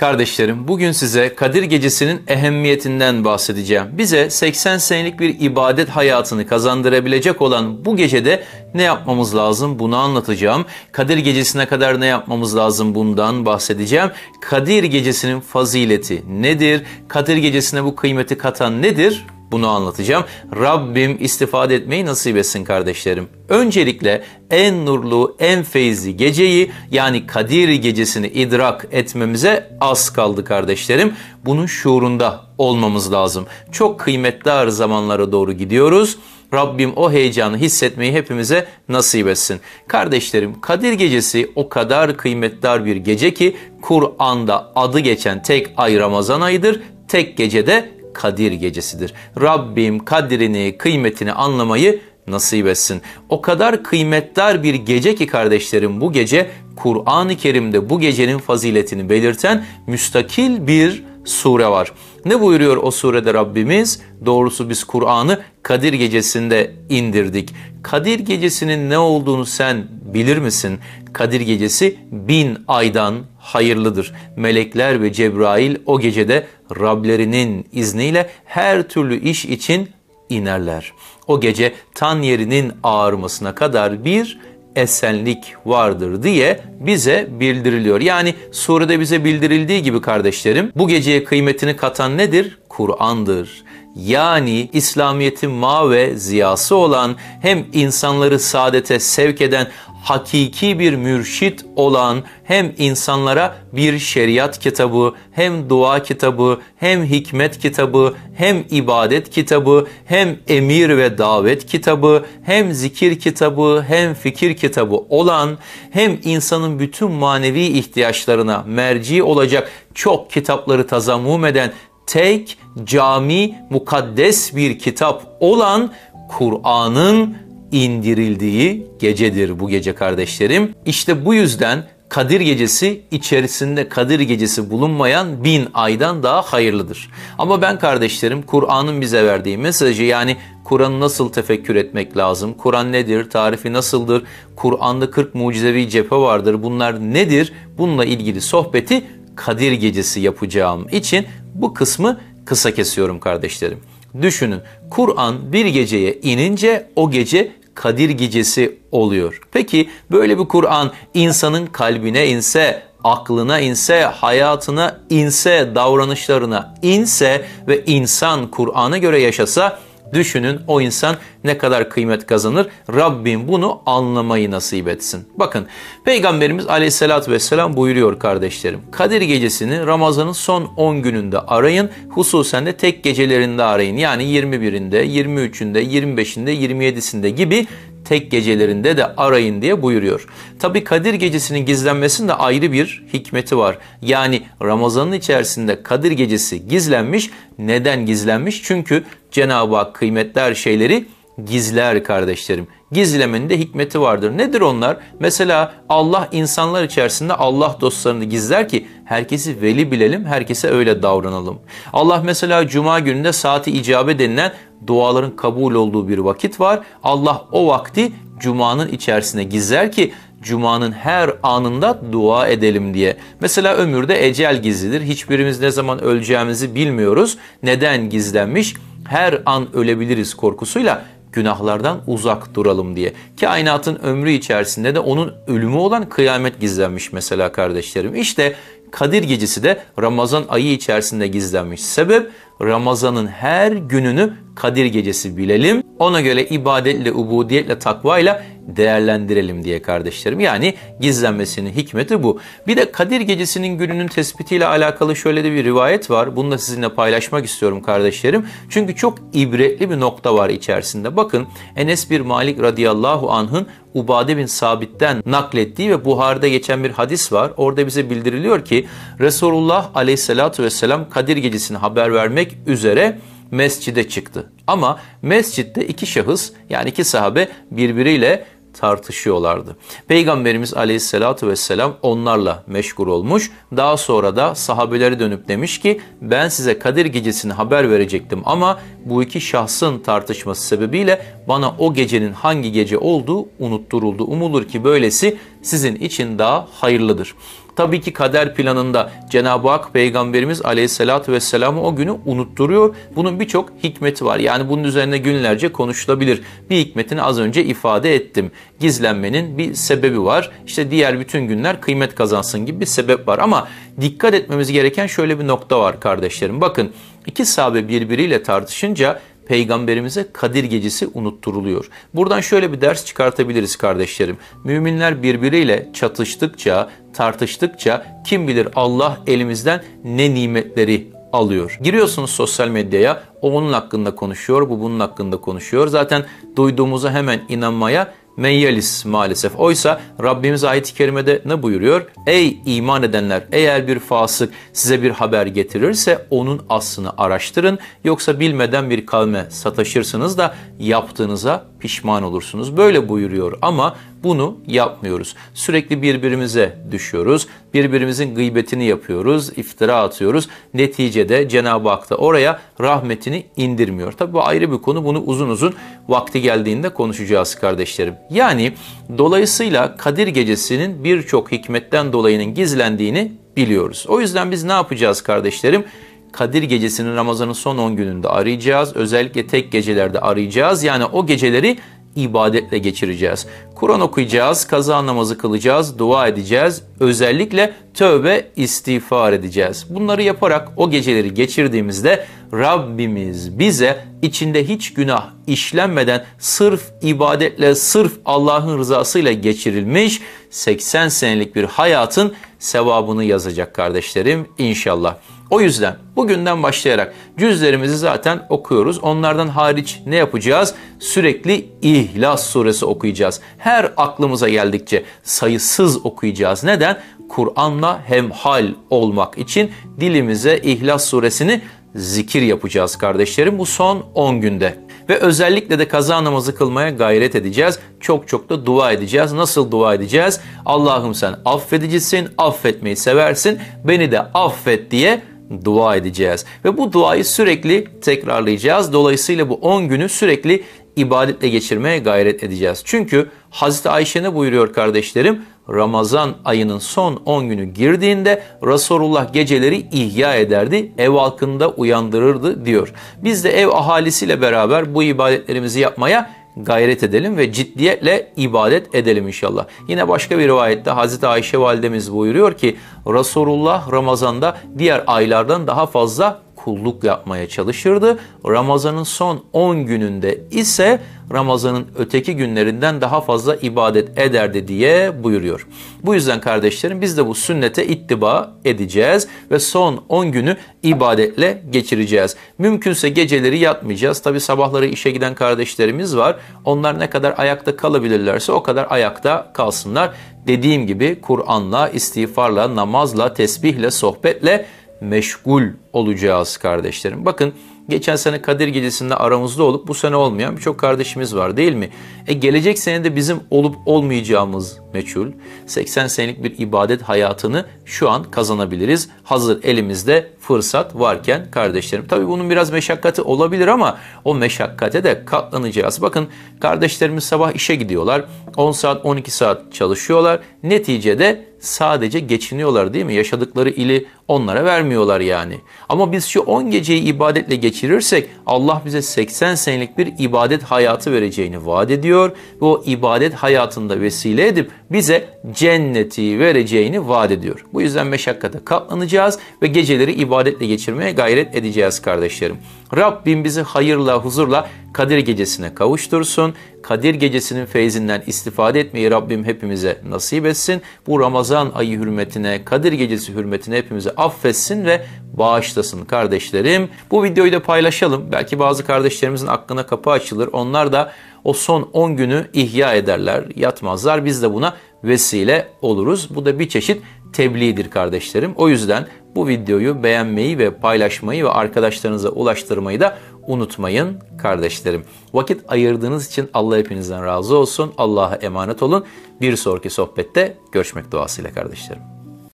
Kardeşlerim bugün size Kadir Gecesi'nin ehemmiyetinden bahsedeceğim. Bize 80 senelik bir ibadet hayatını kazandırabilecek olan bu gecede ne yapmamız lazım bunu anlatacağım. Kadir Gecesi'ne kadar ne yapmamız lazım bundan bahsedeceğim. Kadir Gecesi'nin fazileti nedir? Kadir Gecesi'ne bu kıymeti katan nedir? Bunu anlatacağım. Rabbim istifade etmeyi nasip etsin kardeşlerim. Öncelikle en nurlu, en feyizli geceyi yani Kadir gecesini idrak etmemize az kaldı kardeşlerim. Bunun şuurunda olmamız lazım. Çok kıymetli ağır zamanlara doğru gidiyoruz. Rabbim o heyecanı hissetmeyi hepimize nasip etsin. Kardeşlerim Kadir Gecesi o kadar kıymetli bir gece ki Kur'an'da adı geçen tek ay Ramazan ayıdır. Tek gecede Kadir gecesidir. Rabbim kadrini, kıymetini anlamayı nasip etsin. O kadar kıymetdar bir gece ki kardeşlerim bu gece Kur'an-ı Kerim'de bu gecenin faziletini belirten müstakil bir sure var. Ne buyuruyor o surede Rabbimiz? Doğrusu biz Kur'an'ı Kadir gecesinde indirdik. Kadir gecesinin ne olduğunu sen bilir misin? Kadir gecesi bin aydan hayırlıdır. Melekler ve Cebrail o gecede Rablerinin izniyle her türlü iş için inerler. O gece tan yerinin ağarmasına kadar bir esenlik vardır diye bize bildiriliyor. Yani surede bize bildirildiği gibi kardeşlerim bu geceye kıymetini katan nedir? Kur'an'dır. Yani İslamiyet'in ma ve ziyası olan hem insanları saadete sevk eden hakiki bir mürşit olan hem insanlara bir şeriat kitabı, hem dua kitabı, hem hikmet kitabı, hem ibadet kitabı, hem emir ve davet kitabı, hem zikir kitabı, hem fikir kitabı olan, hem insanın bütün manevi ihtiyaçlarına merci olacak çok kitapları tazammum eden tek cami mukaddes bir kitap olan Kur'an'ın indirildiği gecedir bu gece kardeşlerim. İşte bu yüzden Kadir Gecesi içerisinde Kadir Gecesi bulunmayan bin aydan daha hayırlıdır. Ama ben kardeşlerim Kur'an'ın bize verdiği mesajı yani Kur'an'ı nasıl tefekkür etmek lazım? Kur'an nedir? Tarifi nasıldır? Kur'an'da 40 mucizevi cephe vardır. Bunlar nedir? Bununla ilgili sohbeti Kadir Gecesi yapacağım için bu kısmı kısa kesiyorum kardeşlerim. Düşünün Kur'an bir geceye inince o gece Kadir gecesi oluyor. Peki böyle bir Kur'an insanın kalbine inse, aklına inse, hayatına inse, davranışlarına inse ve insan Kur'an'a göre yaşasa Düşünün o insan ne kadar kıymet kazanır. Rabbim bunu anlamayı nasip etsin. Bakın Peygamberimiz aleyhissalatü vesselam buyuruyor kardeşlerim. Kadir gecesini Ramazan'ın son 10 gününde arayın. Hususen de tek gecelerinde arayın. Yani 21'inde, 23'ünde, 25'inde, 27'sinde gibi tek gecelerinde de arayın diye buyuruyor. Tabi Kadir gecesinin gizlenmesinde ayrı bir hikmeti var. Yani Ramazan'ın içerisinde Kadir gecesi gizlenmiş. Neden gizlenmiş? Çünkü Cenab-ı Hak kıymetli her şeyleri gizler kardeşlerim. Gizlemenin de hikmeti vardır. Nedir onlar? Mesela Allah insanlar içerisinde Allah dostlarını gizler ki herkesi veli bilelim, herkese öyle davranalım. Allah mesela cuma gününde saati icabe denilen duaların kabul olduğu bir vakit var. Allah o vakti cumanın içerisine gizler ki Cuma'nın her anında dua edelim diye. Mesela ömürde ecel gizlidir. Hiçbirimiz ne zaman öleceğimizi bilmiyoruz. Neden gizlenmiş? Her an ölebiliriz korkusuyla günahlardan uzak duralım diye. Kainatın ömrü içerisinde de onun ölümü olan kıyamet gizlenmiş mesela kardeşlerim. İşte Kadir gecesi de Ramazan ayı içerisinde gizlenmiş. Sebep Ramazan'ın her gününü Kadir gecesi bilelim. Ona göre ibadetle, ubudiyetle, takvayla değerlendirelim diye kardeşlerim. Yani gizlenmesinin hikmeti bu. Bir de Kadir Gecesi'nin gününün tespitiyle alakalı şöyle de bir rivayet var. Bunu da sizinle paylaşmak istiyorum kardeşlerim. Çünkü çok ibretli bir nokta var içerisinde. Bakın Enes bir Malik radıyallahu anh'ın Ubade bin Sabit'ten naklettiği ve Buhar'da geçen bir hadis var. Orada bize bildiriliyor ki Resulullah aleyhissalatu vesselam Kadir Gecesi'ni haber vermek üzere mescide çıktı. Ama mescitte iki şahıs yani iki sahabe birbiriyle tartışıyorlardı. Peygamberimiz aleyhissalatu vesselam onlarla meşgul olmuş. Daha sonra da sahabeleri dönüp demiş ki ben size Kadir gecesini haber verecektim ama bu iki şahsın tartışması sebebiyle bana o gecenin hangi gece olduğu unutturuldu. Umulur ki böylesi sizin için daha hayırlıdır. Tabii ki kader planında Cenab-ı Hak Peygamberimiz Aleyhisselatü Vesselam'ı o günü unutturuyor. Bunun birçok hikmeti var. Yani bunun üzerine günlerce konuşulabilir. Bir hikmetini az önce ifade ettim. Gizlenmenin bir sebebi var. İşte diğer bütün günler kıymet kazansın gibi bir sebep var. Ama dikkat etmemiz gereken şöyle bir nokta var kardeşlerim. Bakın iki sahabe birbiriyle tartışınca peygamberimize Kadir gecesi unutturuluyor. Buradan şöyle bir ders çıkartabiliriz kardeşlerim. Müminler birbiriyle çatıştıkça, tartıştıkça kim bilir Allah elimizden ne nimetleri alıyor. Giriyorsunuz sosyal medyaya, o onun hakkında konuşuyor, bu bunun hakkında konuşuyor. Zaten duyduğumuza hemen inanmaya meyyalis maalesef. Oysa Rabbimiz ayet-i kerimede ne buyuruyor? Ey iman edenler eğer bir fasık size bir haber getirirse onun aslını araştırın yoksa bilmeden bir kavme sataşırsınız da yaptığınıza pişman olursunuz. Böyle buyuruyor ama bunu yapmıyoruz. Sürekli birbirimize düşüyoruz. Birbirimizin gıybetini yapıyoruz, iftira atıyoruz. Neticede Cenab-ı Hak da oraya rahmetini indirmiyor. Tabi bu ayrı bir konu. Bunu uzun uzun vakti geldiğinde konuşacağız kardeşlerim. Yani dolayısıyla Kadir Gecesi'nin birçok hikmetten dolayının gizlendiğini biliyoruz. O yüzden biz ne yapacağız kardeşlerim? Kadir gecesinin Ramazan'ın son 10 gününde arayacağız. Özellikle tek gecelerde arayacağız. Yani o geceleri ibadetle geçireceğiz. Kur'an okuyacağız, kaza namazı kılacağız, dua edeceğiz. Özellikle tövbe istiğfar edeceğiz. Bunları yaparak o geceleri geçirdiğimizde Rabbimiz bize içinde hiç günah işlenmeden sırf ibadetle, sırf Allah'ın rızasıyla geçirilmiş 80 senelik bir hayatın sevabını yazacak kardeşlerim inşallah. O yüzden bugünden başlayarak cüzlerimizi zaten okuyoruz. Onlardan hariç ne yapacağız? Sürekli İhlas suresi okuyacağız. Her aklımıza geldikçe sayısız okuyacağız. Neden? Kur'an'la hemhal olmak için dilimize İhlas suresini zikir yapacağız kardeşlerim bu son 10 günde ve özellikle de kaza namazı kılmaya gayret edeceğiz. Çok çok da dua edeceğiz. Nasıl dua edeceğiz? Allah'ım sen affedicisin, affetmeyi seversin, beni de affet diye dua edeceğiz. Ve bu duayı sürekli tekrarlayacağız. Dolayısıyla bu 10 günü sürekli ibadetle geçirmeye gayret edeceğiz. Çünkü Hazreti Ayşe ne buyuruyor kardeşlerim? Ramazan ayının son 10 günü girdiğinde Resulullah geceleri ihya ederdi, ev halkını da uyandırırdı diyor. Biz de ev ahalisiyle beraber bu ibadetlerimizi yapmaya gayret edelim ve ciddiyetle ibadet edelim inşallah. Yine başka bir rivayette Hazreti Ayşe validemiz buyuruyor ki Resulullah Ramazan'da diğer aylardan daha fazla kulluk yapmaya çalışırdı. Ramazan'ın son 10 gününde ise Ramazan'ın öteki günlerinden daha fazla ibadet ederdi diye buyuruyor. Bu yüzden kardeşlerim biz de bu sünnete ittiba edeceğiz ve son 10 günü ibadetle geçireceğiz. Mümkünse geceleri yatmayacağız. Tabi sabahları işe giden kardeşlerimiz var. Onlar ne kadar ayakta kalabilirlerse o kadar ayakta kalsınlar. Dediğim gibi Kur'an'la, istiğfarla, namazla, tesbihle, sohbetle meşgul olacağız kardeşlerim. Bakın geçen sene Kadir Gecesi'nde aramızda olup bu sene olmayan birçok kardeşimiz var değil mi? E gelecek sene de bizim olup olmayacağımız meçhul. 80 senelik bir ibadet hayatını şu an kazanabiliriz. Hazır elimizde fırsat varken kardeşlerim. Tabi bunun biraz meşakkatı olabilir ama o meşakkate de katlanacağız. Bakın kardeşlerimiz sabah işe gidiyorlar. 10 saat 12 saat çalışıyorlar. Neticede sadece geçiniyorlar değil mi? Yaşadıkları ili Onlara vermiyorlar yani. Ama biz şu 10 geceyi ibadetle geçirirsek Allah bize 80 senelik bir ibadet hayatı vereceğini vaat ediyor. Ve o ibadet hayatında vesile edip bize cenneti vereceğini vaat ediyor. Bu yüzden meşakkate katlanacağız ve geceleri ibadetle geçirmeye gayret edeceğiz kardeşlerim. Rabbim bizi hayırla, huzurla Kadir Gecesi'ne kavuştursun. Kadir Gecesi'nin feyzinden istifade etmeyi Rabbim hepimize nasip etsin. Bu Ramazan ayı hürmetine, Kadir Gecesi hürmetine hepimize affetsin ve bağışlasın kardeşlerim. Bu videoyu da paylaşalım. Belki bazı kardeşlerimizin aklına kapı açılır. Onlar da o son 10 günü ihya ederler, yatmazlar. Biz de buna vesile oluruz. Bu da bir çeşit tebliğdir kardeşlerim. O yüzden bu videoyu beğenmeyi ve paylaşmayı ve arkadaşlarınıza ulaştırmayı da unutmayın kardeşlerim. Vakit ayırdığınız için Allah hepinizden razı olsun. Allah'a emanet olun. Bir sonraki sohbette görüşmek duasıyla kardeşlerim.